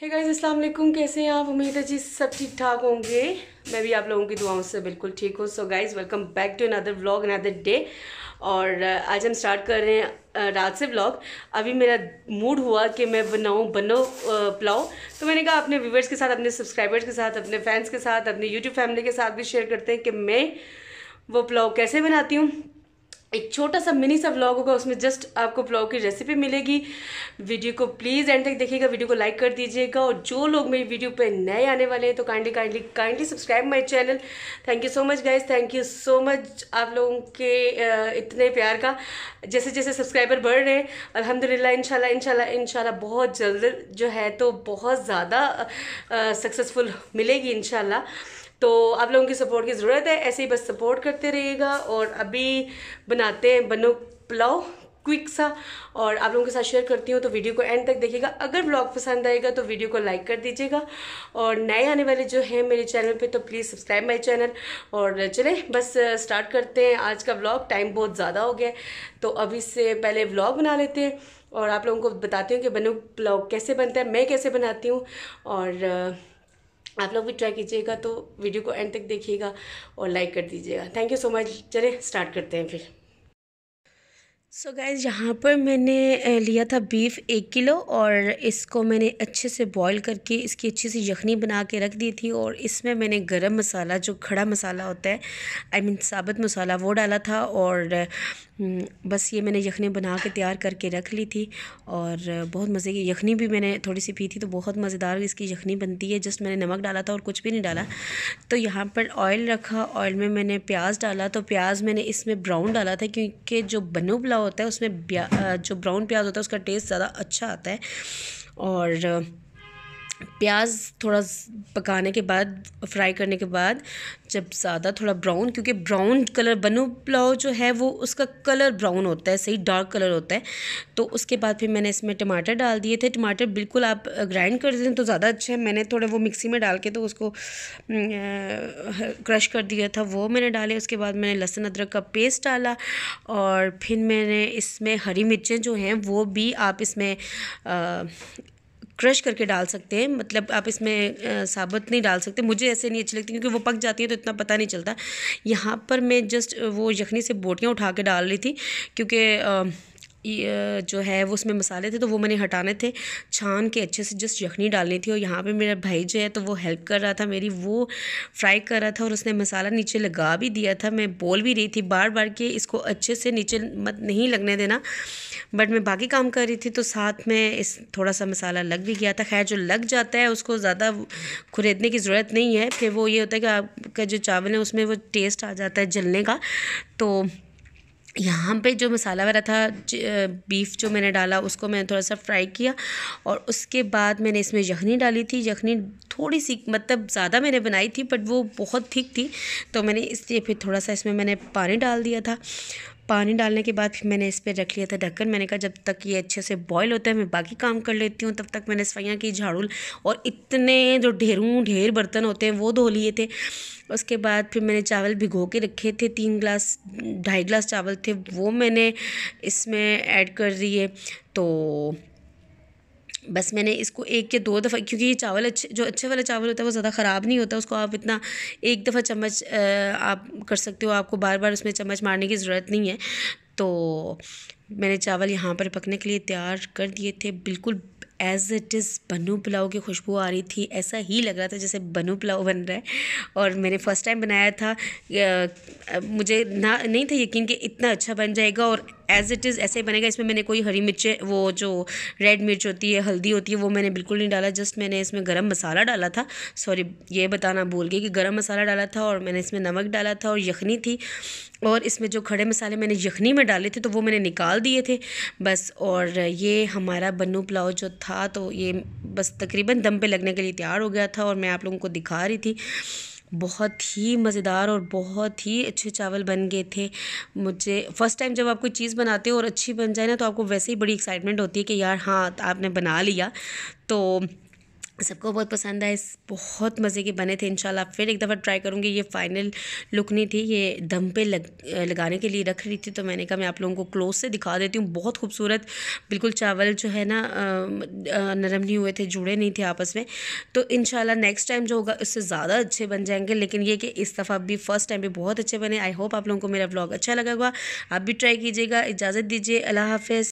है गाइस अस्सलाम वालेकुम कैसे हैं आप उम्मीद है जी सब ठीक ठाक होंगे मैं भी आप लोगों की दुआओं से बिल्कुल ठीक हूँ so guys welcome back to another vlog another day और uh, आज हम स्टार्ट कर रहे हैं uh, रात से व्लॉग अभी मेरा मूड हुआ कि मैं बनाऊँ बनो uh, पुलाव तो मैंने कहा अपने व्यूवर्स के साथ अपने सब्सक्राइबर्स के साथ अपने फैंस के साथ अपने यूट्यूब फैमिली के साथ भी शेयर करते हैं कि मैं वो पुलाव कैसे बनाती हूँ एक छोटा सा मिनी सा ब्लॉग होगा उसमें जस्ट आपको ब्लॉग की रेसिपी मिलेगी वीडियो को प्लीज़ एंड तक देखिएगा वीडियो को लाइक कर दीजिएगा और जो लोग मेरी वीडियो पे नए आने वाले हैं तो kindly kindly kindly subscribe my channel thank you so much guys thank you so much आप लोगों के इतने प्यार का जैसे जैसे सब्सक्राइबर बढ़ रहे हैं अलहमदिल्ला इनशाला इनशाला इनशाला बहुत जल्द जो है तो बहुत ज़्यादा सक्सेसफुल मिलेगी इनशाला तो आप लोगों की सपोर्ट की ज़रूरत है ऐसे ही बस सपोर्ट करते रहिएगा और अभी बनाते हैं बनो पुलाव क्विक सा और आप लोगों के साथ शेयर करती हूँ तो वीडियो को एंड तक देखिएगा अगर ब्लॉग पसंद आएगा तो वीडियो को लाइक कर दीजिएगा और नए आने वाले जो हैं मेरे चैनल पे तो प्लीज़ सब्सक्राइब माई चैनल और चले बस स्टार्ट करते हैं आज का ब्लॉग टाइम बहुत ज़्यादा हो गया तो अभी से पहले ब्लॉग बना लेते हैं और आप लोगों को बताती हूँ कि बनू ब्लॉग कैसे बनता है मैं कैसे बनाती हूँ और आप लोग भी ट्राई कीजिएगा तो वीडियो को एंड तक देखिएगा और लाइक कर दीजिएगा थैंक यू सो मच चले स्टार्ट करते हैं फिर सो गाइज़ यहाँ पर मैंने लिया था बीफ एक किलो और इसको मैंने अच्छे से बॉईल करके इसकी अच्छी सी यखनी बना के रख दी थी और इसमें मैंने गरम मसाला जो खड़ा मसाला होता है I I mean mean, masala वो डाला था और हम्म, बस ये मैंने यखनी बना के तैयार करके रख ली थी और बहुत मज़े की यखनी भी मैंने थोड़ी सी पी थी तो बहुत मज़ेदार इसकी यखनी बनती है जस्ट मैंने नमक डाला था और कुछ भी नहीं डाला तो यहाँ पर ऑयल रखा ऑयल में मैंने प्याज डाला तो प्याज मैंने इसमें ब्राउन डाला था क्योंकि जो बनू पुलाव होता है उसमें जो ब्राउन प्याज होता है उसका टेस्ट ज़्यादा अच्छा आता है और प्याज थोड़ा पकाने के बाद फ्राई करने के बाद जब ज़्यादा थोड़ा ब्राउन क्योंकि ब्राउन कलर बनू पुलाव जो है वो उसका कलर ब्राउन होता है सही डार्क कलर होता है तो उसके बाद फिर मैंने इसमें टमाटर डाल दिए थे टमाटर बिल्कुल आप ग्राइंड कर दें तो ज़्यादा अच्छा है मैंने थोड़ा वो मिक्सी में डाल के तो उसको क्रश कर दिया था वो मैंने डाले उसके बाद मैंने लहसुन अदरक का पेस्ट डाला और फिर मैंने इसमें हरी मिर्चें जो हैं वो भी आप इसमें क्रश करके डाल सकते हैं मतलब आप इसमें साबुत नहीं डाल सकते मुझे ऐसे नहीं अच्छी लगती क्योंकि वो पक जाती है तो इतना पता नहीं चलता यहाँ पर मैं जस्ट वो यखनी से बोटियाँ उठा के डाल रही थी क्योंकि जो है वो उसमें मसाले थे तो वो मैंने हटाने थे छान के अच्छे से जस्ट यखनी डालनी थी और यहाँ पे मेरा भाई जो है तो वो हेल्प कर रहा था मेरी वो फ्राई कर रहा था और उसने मसाला नीचे लगा भी दिया था मैं बोल भी रही थी बार बार कि इसको अच्छे से नीचे मत नहीं लगने देना बट मैं बाकी काम कर रही थी तो साथ में इस थोड़ा सा मसाला लग भी गया था खैर जो लग जाता है उसको ज़्यादा खरीदने की ज़रूरत नहीं है फिर वो ये होता है कि आपका जो चावल है उसमें वो टेस्ट आ जाता है जलने का तो यहाँ पे जो मसाला वाला था बीफ़ जो मैंने डाला उसको मैंने थोड़ा सा फ्राई किया और उसके बाद मैंने इसमें यखनी डाली थी यखनी थोड़ी सी मतलब ज़्यादा मैंने बनाई थी बट वो बहुत थिक थी तो मैंने इसलिए फिर थोड़ा सा इसमें मैंने पानी डाल दिया था पानी डालने के बाद फिर मैंने इस पर रख लिया था ढक्कन मैंने कहा जब तक ये अच्छे से बॉयल होता है मैं बाकी काम कर लेती हूँ तब तक मैंने सफाइयाँ की झाड़ू और इतने जो ढेरों ढेर बर्तन होते हैं वो धो लिए थे उसके बाद फिर मैंने चावल भिगो के रखे थे तीन ग्लास ढाई ग्लास चावल थे वो मैंने इसमें ऐड कर दिए तो बस मैंने इसको एक या दो दफ़ा क्योंकि ये चावल अच्छे जो अच्छे वाला चावल होता है वो ज़्यादा ख़राब नहीं होता उसको आप इतना एक दफ़ा चम्मच आप कर सकते हो आपको बार बार उसमें चम्मच मारने की ज़रूरत नहीं है तो मैंने चावल यहाँ पर पकने के लिए तैयार कर दिए थे बिल्कुल एज़ इट इज़ बनू पुलाव की खुशबू आ रही थी ऐसा ही लग रहा था जैसे बनू पुलाव बन रहा है और मैंने फ़र्स्ट टाइम बनाया था मुझे ना नहीं था यकीन कि इतना अच्छा बन जाएगा और एज इट इज़ ऐसे ही बनेगा इसमें मैंने कोई हरी मिर्च वो जो रेड मिर्च होती है हल्दी होती है वो मैंने बिल्कुल नहीं डाला जस्ट मैंने इसमें गर्म मसाला डाला था सॉरी ये बताना भूल गई कि गर्म मसाला डाला था और मैंने इसमें नमक डाला था और यखनी थी और इसमें जो खड़े मसाले मैंने यखनी में डाले थे तो वो मैंने निकाल दिए थे बस और ये हमारा बन्नू पुलाव जो था तो ये बस तकरीबन दम पे लगने के लिए तैयार हो गया था और मैं आप लोगों को दिखा रही थी बहुत ही मज़ेदार और बहुत ही अच्छे चावल बन गए थे मुझे फ़र्स्ट टाइम जब आप कोई चीज़ बनाते हो और अच्छी बन जाए ना तो आपको वैसे ही बड़ी एक्साइटमेंट होती है कि यार हाँ आपने बना लिया तो सबको बहुत पसंद आए बहुत मज़े के बने थे इंशाल्लाह फिर एक दफ़ा ट्राई करूँगी ये फाइनल लुक नहीं थी ये दम पे लग लगाने के लिए रख रही थी तो मैंने कहा मैं आप लोगों को क्लोज से दिखा देती हूँ बहुत खूबसूरत बिल्कुल चावल जो है ना नरम नहीं हुए थे जुड़े नहीं थे आपस में तो इन नेक्स्ट टाइम जो होगा उससे ज़्यादा अच्छे बन जाएंगे लेकिन ये कि इस दफ़ा भी फर्स्ट टाइम भी बहुत अच्छे बने आई होप आप लोगों को मेरा ब्लॉग अच्छा लगा हुआ आप भी ट्राई कीजिएगा इजाज़त दीजिए अल्लाह हाफिज़